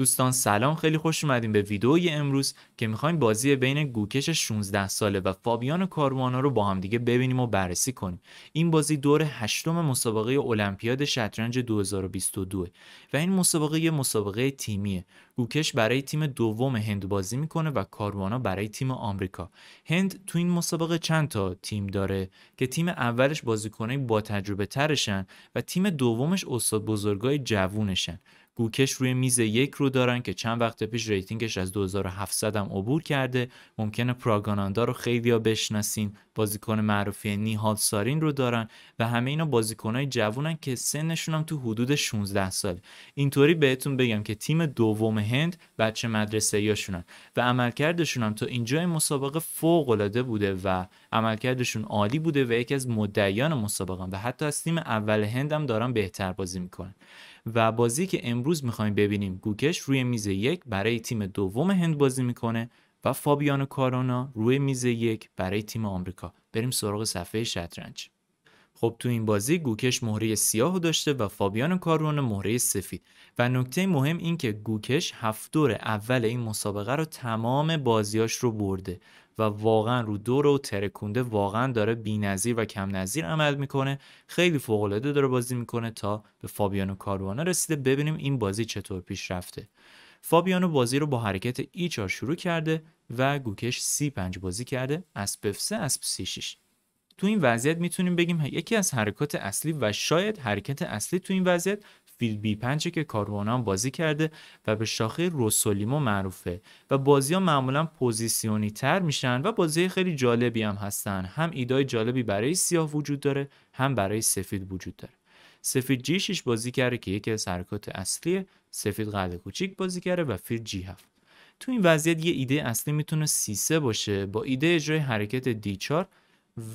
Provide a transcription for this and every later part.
دوستان سلام خیلی خوش اومدیم به ویدیوی امروز که میخوایم بازی بین گوکش 16 ساله و فابیان کاروانا رو با هم دیگه ببینیم و بررسی کنیم این بازی دور هشتم مسابقه المپیاد شطرنج 2022 و این مسابقه یه مسابقه تیمیه گوکش برای تیم دوم هند بازی میکنه و کاروانا برای تیم آمریکا هند تو این مسابقه چند تا تیم داره که تیم اولش بازیکنای با تجربه ترشن و تیم دومش استاد بزرگای جوونشن گوکش روی میز یک رو دارن که چند وقت پیش ریتینگش از 2700 هم عبور کرده ممکنه پراگاناندا رو خیلی ها بشناسین بازیکن معروفی نیهال سارین رو دارن و همه اینا بازیکنهای جوونن که سنشون هم تو حدود 16 سال اینطوری بهتون بگم که تیم دوم هند بچه مدرسه یاشونن و عملکردشون هم تا اینجای مسابقه فوق العاده بوده و عملکردشون عالی بوده و یکی از مدعیان مسابقه و حتی از تیم اول هند هم دارن بهتر بازی میکنن و بازی که امروز میخوایم ببینیم گوکش روی میز یک برای تیم دوم هند بازی میکنه و فابیانو کارونا روی میز یک برای تیم آمریکا بریم سراغ صفحه شطرنج خب تو این بازی گوکش مهره سیاه داشته و فابیانو کارونا مهره سفید و نکته مهم این که گوکش هفت دور اول این مسابقه رو تمام بازیاش رو برده و واقعا رو دور و ترکونده واقعا داره بینظیر و کم نظیر عمل میکنه خیلی فوق العاده داره بازی میکنه تا به فابیانو کاروانا رسیده ببینیم این بازی چطور پیش رفته فابیانو بازی رو با حرکت ایچار شروع کرده و گوکش سی پنج بازی کرده اسب اف سه اسب سی 6 تو این وضعیت میتونیم بگیم یکی از حرکات اصلی و شاید حرکت اصلی تو این وضعیت فیل بی 5 که کاروانا بازی کرده و به شاخه روسولیمو معروفه و بازی ها معمولا پوزیسیونی تر میشن و بازی خیلی جالبی هم هستن هم ایدای جالبی برای سیاه وجود داره هم برای سفید وجود داره سفید جی بازی کرده که یکی از حرکات اصلیه سفید قلعه کوچیک بازی کرده و فیل جی 7 تو این وضعیت یه ایده اصلی میتونه سیسه باشه با ایده اجرای حرکت دی چار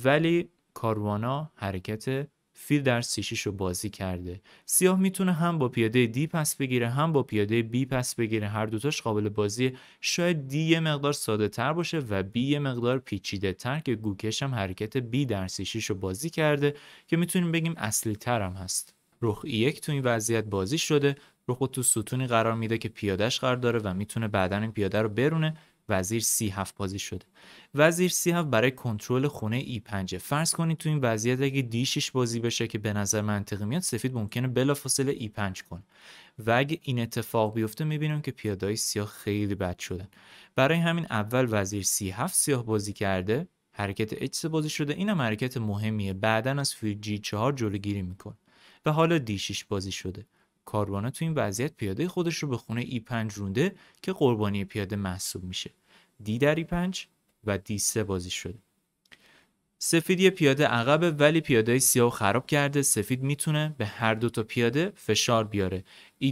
ولی کاروانا حرکت فیل در سیشیش رو بازی کرده سیاه میتونه هم با پیاده دی پس بگیره هم با پیاده بی پس بگیره هر دوتاش قابل بازی شاید دی یه مقدار ساده تر باشه و بی یه مقدار پیچیده تر که گوکش هم حرکت بی در سیشیش رو بازی کرده که میتونیم بگیم اصلی تر هست رخ یک تو این وضعیت بازی شده رو خود تو ستونی قرار میده که پیادهش قرار داره و میتونه بعدا این پیاده رو برونه وزیر سی هفت بازی شده وزیر سی هفت برای کنترل خونه ای 5 فرض کنید تو این وضعیت اگه دیشش بازی بشه که به نظر منطقی میاد سفید ممکنه بلافاصله ای 5 کن و اگه این اتفاق بیفته میبینیم که پیادهای سیاه خیلی بد شدن برای همین اول وزیر سی هفت سیاه بازی کرده حرکت اچ بازی شده اینم حرکت مهمیه بعدا از فیل جی چهار جلوگیری میکنه و حالا دی6 بازی شده کاروانا تو این وضعیت پیاده خودش رو به خونه ای 5 رونده که قربانی پیاده محسوب میشه دی در ای 5 و دی 3 بازی شده سفید پیاده عقب ولی پیاده سیاه خراب کرده سفید میتونه به هر دو تا پیاده فشار بیاره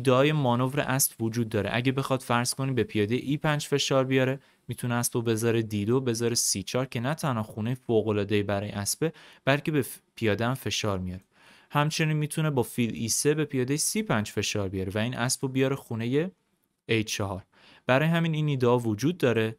های مانور اسب وجود داره اگه بخواد فرض کنی به پیاده ای 5 فشار بیاره میتونه اسب بذاره بذاره دو بذاره سی 4 که نه تنها خونه فوق برای اسبه بلکه به پیاده هم فشار میاره همچنین میتونه با فیل ای 3 به پیاده 35 5 فشار بیاره و این اسب رو بیاره خونه A4 برای همین این ایده وجود داره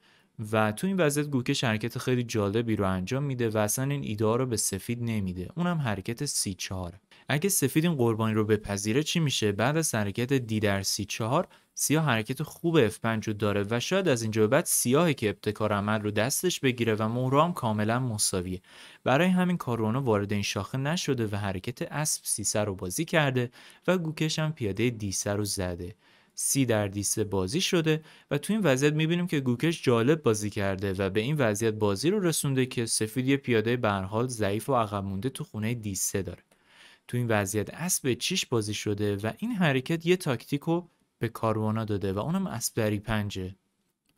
و تو این وضعیت گوکش حرکت خیلی جالبی رو انجام میده و اصلا این ایده رو به سفید نمیده اونم حرکت سی چهار اگه سفید این قربانی رو بپذیره چی میشه بعد از حرکت دی در سی چهار سیاه حرکت خوب F5 رو داره و شاید از اینجا بعد سیاهی که ابتکار عمل رو دستش بگیره و هم کاملا مساویه برای همین کارونا وارد این شاخه نشده و حرکت اسب سیسه رو بازی کرده و گوکش هم پیاده دیسه رو زده سی در دیسه بازی شده و تو این وضعیت میبینیم که گوکش جالب بازی کرده و به این وضعیت بازی رو رسونده که سفید یه پیاده برحال ضعیف و عقب مونده تو خونه دیسه داره تو این وضعیت اسب چیش بازی شده و این حرکت یه تاکتیک رو به کاروانا داده و اونم اسب دری پنجه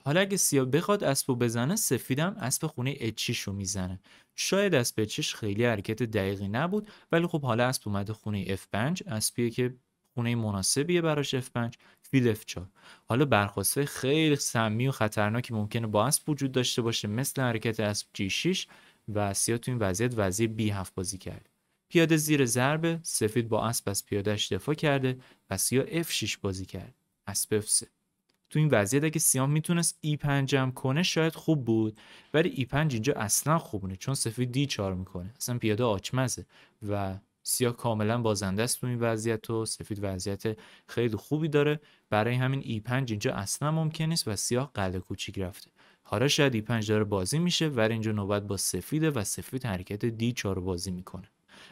حالا اگه سیاه بخواد اسبو بزنه سفیدم اسب خونه اچیش رو میزنه شاید اسب اچیش خیلی حرکت دقیقی نبود ولی خب حالا اسب اومده خونه F5 اسبیه که خونه مناسبیه براش F5 فیلف 4 حالا برخواسته خیلی سمی و خطرناکی ممکنه با اسب وجود داشته باشه مثل حرکت اسب G6 و سیا تو این وضعیت وضعی B7 بازی کرد پیاده زیر ضربه سفید با اسب از پیادهش دفاع کرده و سیا F6 بازی کرد اسب F3 تو این وضعیت اگه سیام میتونست E5 هم کنه شاید خوب بود ولی E5 اینجا اصلا خوبونه چون سفید D4 میکنه اصلا پیاده آچمزه و سیاه کاملا بازنده است تو این وضعیت و سفید وضعیت خیلی خوبی داره برای همین ای 5 اینجا اصلا ممکن نیست و سیاه قله کوچیک رفته حالا شاید ای 5 داره بازی میشه و اینجا نوبت با سفیده و سفید حرکت دی 4 بازی میکنه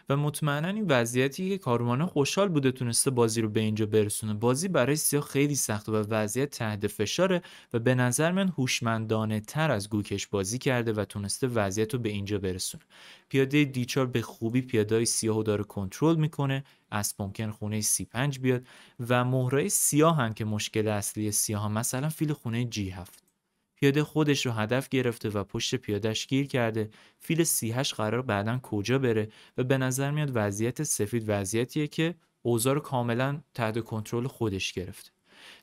و مطمئنا این وضعیتی که کارمان خوشحال بوده تونسته بازی رو به اینجا برسونه بازی برای سیاه خیلی سخت و وضعیت تحت فشاره و به نظر من هوشمندانه تر از گوکش بازی کرده و تونسته وضعیت رو به اینجا برسونه پیاده دیچار به خوبی پیاده سیاه داره کنترل میکنه از ممکن خونه سی 5 بیاد و مهره سیاه هم که مشکل اصلی سیاه مثلا فیل خونه جی هفت پیاده خودش رو هدف گرفته و پشت پیادهش گیر کرده فیل سیهش قرار بعدا کجا بره و به نظر میاد وضعیت سفید وضعیتیه که اوزار رو کاملا تحت کنترل خودش گرفته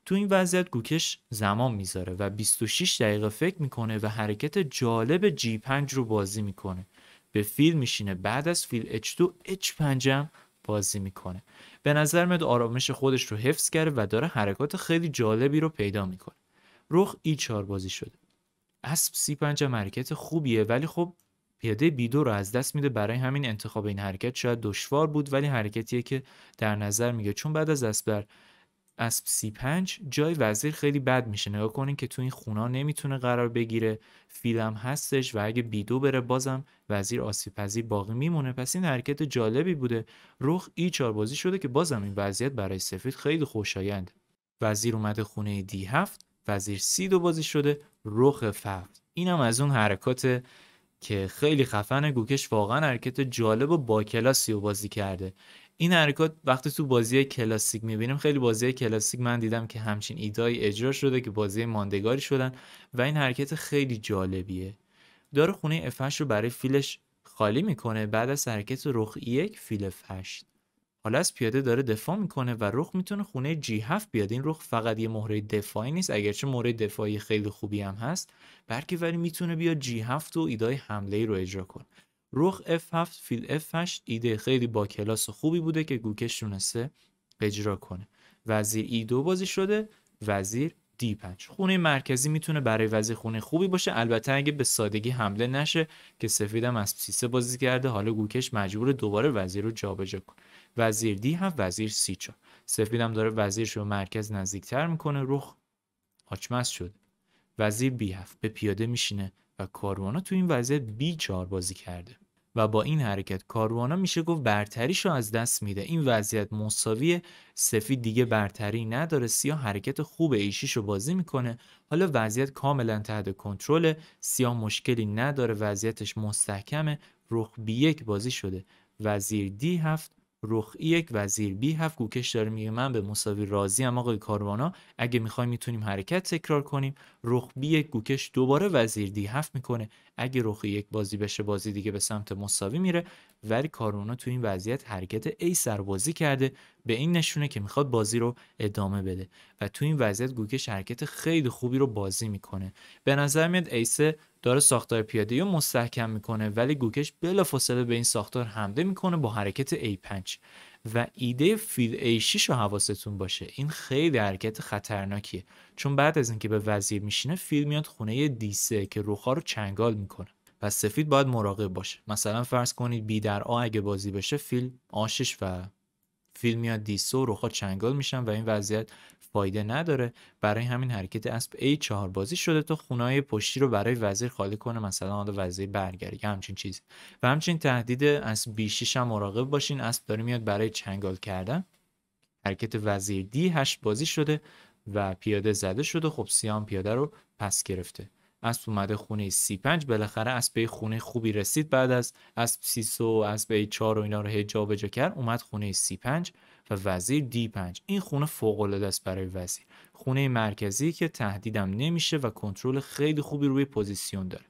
تو این وضعیت گوکش زمان میذاره و 26 دقیقه فکر میکنه و حرکت جالب G5 رو بازی میکنه به فیل میشینه بعد از فیل H2 H5 بازی میکنه به نظر میاد آرامش خودش رو حفظ کرده و داره حرکات خیلی جالبی رو پیدا میکنه رخ ای چهار بازی شده اسب سی پنج هم حرکت خوبیه ولی خب پیاده دو رو از دست میده برای همین انتخاب این حرکت شاید دشوار بود ولی حرکتیه که در نظر میگه چون بعد از اسب بر اسب سی پنج جای وزیر خیلی بد میشه نگاه کنین که تو این خونا نمیتونه قرار بگیره فیلم هستش و اگه دو بره بازم وزیر آسیب باقی میمونه پس این حرکت جالبی بوده رخ ای بازی شده که بازم این وضعیت برای سفید خیلی خوشایند وزیر اومده خونه دی هفت وزیر سی دو بازی شده رخ فقط اینم از اون حرکات که خیلی خفن گوکش واقعا حرکت جالب و با کلاسی و بازی کرده این حرکات وقتی تو بازی کلاسیک میبینیم خیلی بازی کلاسیک من دیدم که همچین ایدای اجرا شده که بازی ماندگاری شدن و این حرکت خیلی جالبیه داره خونه افش رو برای فیلش خالی میکنه بعد از حرکت رخ یک فیل فشت حالا از پیاده داره دفاع میکنه و رخ میتونه خونه g 7 بیاد این رخ فقط یه مهره دفاعی نیست اگرچه مهره دفاعی خیلی خوبی هم هست بلکه ولی میتونه بیاد g 7 و ایدای حمله ای رو اجرا کنه رخ F7 فیل F8 ایده خیلی با کلاس خوبی بوده که گوکش تونسته اجرا کنه وزیر E2 بازی شده وزیر D5 خونه مرکزی میتونه برای وزیر خونه خوبی باشه البته اگه به سادگی حمله نشه که سفیدم از سیسه بازی کرده حالا گوکش مجبور دوباره وزیر رو جابجا کنه وزیر دی هفت وزیر سی چون هم داره وزیرش رو مرکز نزدیکتر میکنه رخ آچمس شد وزیر بی هفت به پیاده میشینه و کاروانا تو این وضعیت بی چار بازی کرده و با این حرکت کاروانا میشه گفت برتریشو از دست میده این وضعیت مساوی سفید دیگه برتری نداره سیاه حرکت خوب رو بازی میکنه حالا وضعیت کاملا تحت کنترل سیاه مشکلی نداره وضعیتش مستحکمه رخ بی یک بازی شده وزیر دی هفت رخ یک وزیر بی هفت گوکش داره میگه من به مساوی راضی ام آقای کاروانا اگه میخوایم میتونیم حرکت تکرار کنیم رخ بی یک گوکش دوباره وزیر دی هفت میکنه اگه رخ یک بازی بشه بازی دیگه به سمت مساوی میره ولی کاروانا تو این وضعیت حرکت ای سربازی کرده به این نشونه که میخواد بازی رو ادامه بده و تو این وضعیت گوکش حرکت خیلی خوبی رو بازی میکنه به نظر میاد داره ساختار پیاده رو مستحکم میکنه ولی گوکش بلافاصله به این ساختار حمله میکنه با حرکت A5 و ایده فیل A6 رو حواستون باشه این خیلی حرکت خطرناکیه چون بعد از اینکه به وزیر میشینه فیل میاد خونه D3 که روخا رو چنگال میکنه پس سفید باید مراقب باشه مثلا فرض کنید B در آ اگه بازی بشه فیل آشش و فیل میاد و روخا چنگال میشن و این وضعیت فایده نداره برای همین حرکت اسب A4 بازی شده تا خونه‌های پشتی رو برای وزیر خالی کنه مثلا حالا وزیر برگره یا همچین چیز و همچین تهدید اسب B6 هم مراقب باشین اسب داره میاد برای چنگال کردن حرکت وزیر D8 بازی شده و پیاده زده شده خب سیام پیاده رو پس گرفته اسب اومده خونه C5 بالاخره اسب به خونه خوبی رسید بعد از اسب C3 و اسب A4 و اینا رو هی بجا کرد اومد خونه C5 و وزیر D5 این خونه فوق العاده است برای وزیر خونه مرکزی که تهدیدم نمیشه و کنترل خیلی خوبی روی پوزیسیون داره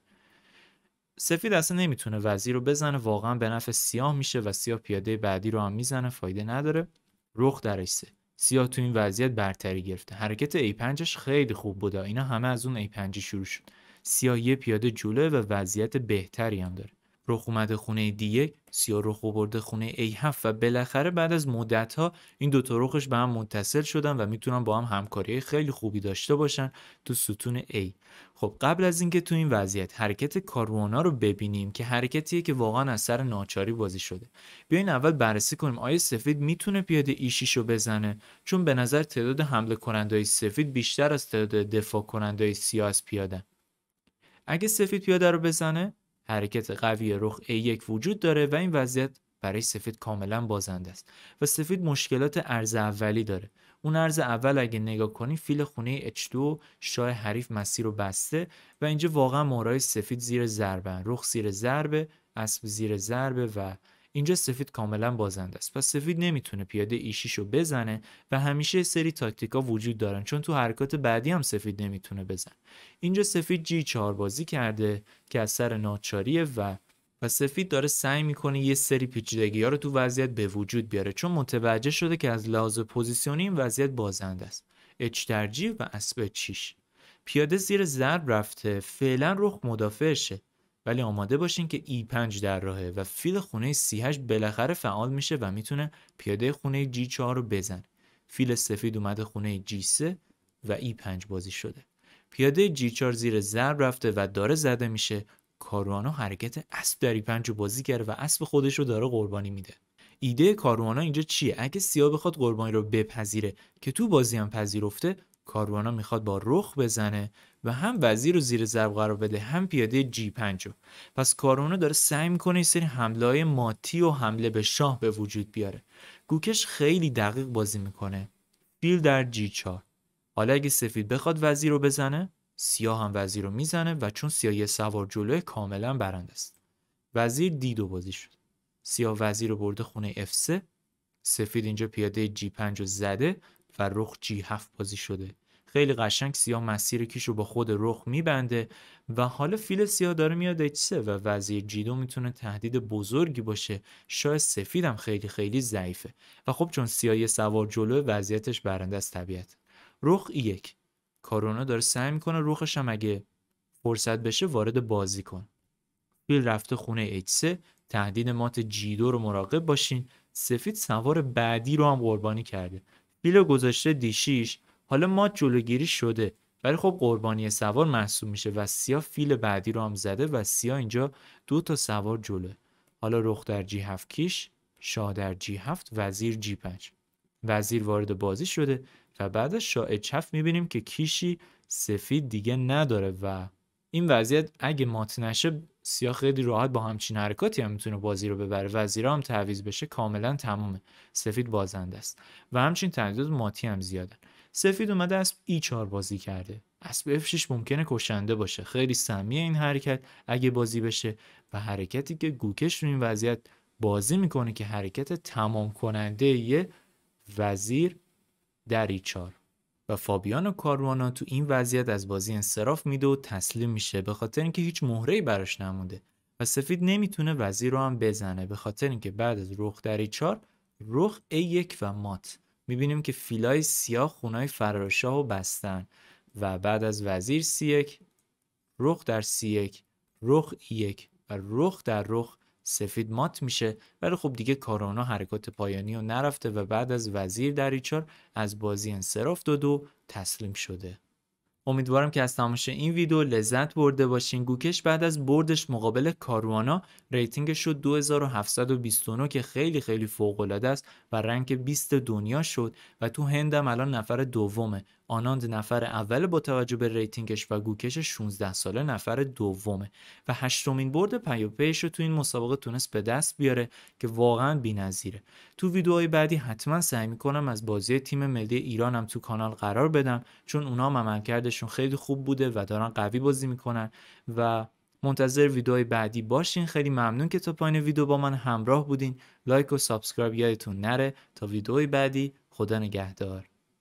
سفید اصلا نمیتونه وزیر رو بزنه واقعا به نفع سیاه میشه و سیاه پیاده بعدی رو هم میزنه فایده نداره رخ درش سه سیاه تو این وضعیت برتری گرفته حرکت a 5 خیلی خوب بوده اینا همه از اون A5 شروع شد سیاه یه پیاده جوله و وضعیت بهتری هم داره رخ اومده خونه D1 سیا رخ برده خونه A7 و بالاخره بعد از مدت ها این دوتا رخش به هم متصل شدن و میتونن با هم همکاری خیلی خوبی داشته باشن تو ستون A خب قبل از اینکه تو این وضعیت حرکت کاروانا رو ببینیم که حرکتیه که واقعا از سر ناچاری بازی شده بیاین اول بررسی کنیم آیا سفید میتونه پیاده ایشیش رو بزنه چون به نظر تعداد حمله کنندهای سفید بیشتر از تعداد دفاع کنندهای سیاه پیاده اگه سفید پیاده رو بزنه حرکت قوی رخ A1 وجود داره و این وضعیت برای سفید کاملا بازنده است و سفید مشکلات ارز اولی داره اون ارز اول اگه نگاه کنی فیل خونه H2 شاه حریف مسیر رو بسته و اینجا واقعا مورای سفید زیر ضربن رخ زیر ضربه اسب زیر ضربه و اینجا سفید کاملا بازنده است پس سفید نمیتونه پیاده رو بزنه و همیشه سری تاکتیکا وجود دارن چون تو حرکات بعدی هم سفید نمیتونه بزن اینجا سفید جی چهار بازی کرده که از سر ناچاریه و و سفید داره سعی میکنه یه سری پیچیدگی ها رو تو وضعیت به وجود بیاره چون متوجه شده که از لحاظ پوزیسیونی این وضعیت بازنده است اچ و اسب چیش پیاده زیر ضرب رفته فعلا رخ مدافعشه ولی آماده باشین که E5 در راهه و فیل خونه C8 بالاخره فعال میشه و میتونه پیاده خونه G4 رو بزنه. فیل سفید اومده خونه G3 و E5 بازی شده. پیاده G4 زیر ضرب رفته و داره زده میشه. کاروانو حرکت اسب در E5 رو بازی کرده و اسب خودش رو داره قربانی میده. ایده کاروانا اینجا چیه؟ اگه سیاه بخواد قربانی رو بپذیره که تو بازی هم پذیرفته کاروانا میخواد با رخ بزنه و هم وزیر رو زیر ضرب قرار بده هم پیاده جی 5 رو پس کاروانا داره سعی میکنه یه سری حمله های ماتی و حمله به شاه به وجود بیاره گوکش خیلی دقیق بازی میکنه فیل در جی چار حالا اگه سفید بخواد وزیر رو بزنه سیاه هم وزیر رو میزنه و چون سیاه یه سوار جلوه کاملا برنده است وزیر دید و بازی شد سیاه وزیر رو برده خونه f سفید اینجا پیاده جی 5 رو زده و رخ جی هفت بازی شده خیلی قشنگ سیاه مسیر کیش رو با خود رخ میبنده و حالا فیل سیاه داره میاد ایچسه و وضعی جیدو میتونه تهدید بزرگی باشه شاه سفیدم خیلی خیلی ضعیفه و خب چون سیاه سوار جلوه وضعیتش برنده از طبیعت رخ یک کارونا داره سعی میکنه رخش هم اگه فرصت بشه وارد بازی کن فیل رفته خونه ایچسه تهدید مات جیدو رو مراقب باشین سفید سوار بعدی رو هم قربانی کرده بیلو گذاشته دیشیش حالا ما جلوگیری شده ولی خب قربانی سوار محسوب میشه و سیا فیل بعدی رو هم زده و سیا اینجا دو تا سوار جلوه حالا رخ در جی هفت کیش شاه در جی هفت وزیر جی پنج وزیر وارد بازی شده و بعد از شاه چف میبینیم که کیشی سفید دیگه نداره و این وضعیت اگه مات نشه سیاه خیلی راحت با همچین حرکاتی هم میتونه بازی رو ببره وزیرا هم تعویز بشه کاملا تمومه سفید بازنده است و همچین تعداد ماتی هم زیادن سفید اومده اسب ای 4 بازی کرده اسب f6 ممکنه کشنده باشه خیلی سمیه این حرکت اگه بازی بشه و حرکتی که گوکش رو این وضعیت بازی میکنه که حرکت تمام کننده یه وزیر در ای چار و فابیانو کاروانا تو این وضعیت از بازی انصراف میده و تسلیم میشه به خاطر اینکه هیچ ای براش نمونده و سفید نمیتونه وزیر رو هم بزنه به خاطر اینکه بعد از رخ ای 4 رخ ای 1 و مات میبینیم که فیلای سیاه خونای فراشاه و بستن و بعد از وزیر سی یک رخ در سی یک رخ ای 1 و رخ در رخ سفید مات میشه ولی خب دیگه کاروانا حرکات پایانی رو نرفته و بعد از وزیر دریچار از بازی انصراف داد و تسلیم شده امیدوارم که از تماشا این ویدیو لذت برده باشین گوکش بعد از بردش مقابل کاروانا ریتینگش شد 2729 که خیلی خیلی فوق العاده است و رنگ 20 دنیا شد و تو هندم الان نفر دومه آناند نفر اول با توجه به ریتینگش و گوکش 16 ساله نفر دومه و هشتمین برد پیش رو تو این مسابقه تونست به دست بیاره که واقعا نظیره تو ویدیوهای بعدی حتما سعی میکنم از بازی تیم ملی ایرانم تو کانال قرار بدم چون اونا عملکردشون خیلی خوب بوده و دارن قوی بازی میکنن و منتظر ویدیوهای بعدی باشین خیلی ممنون که تا پایین ویدیو با من همراه بودین لایک و سابسکرایب یادتون نره تا ویدیوهای بعدی خدا نگهدار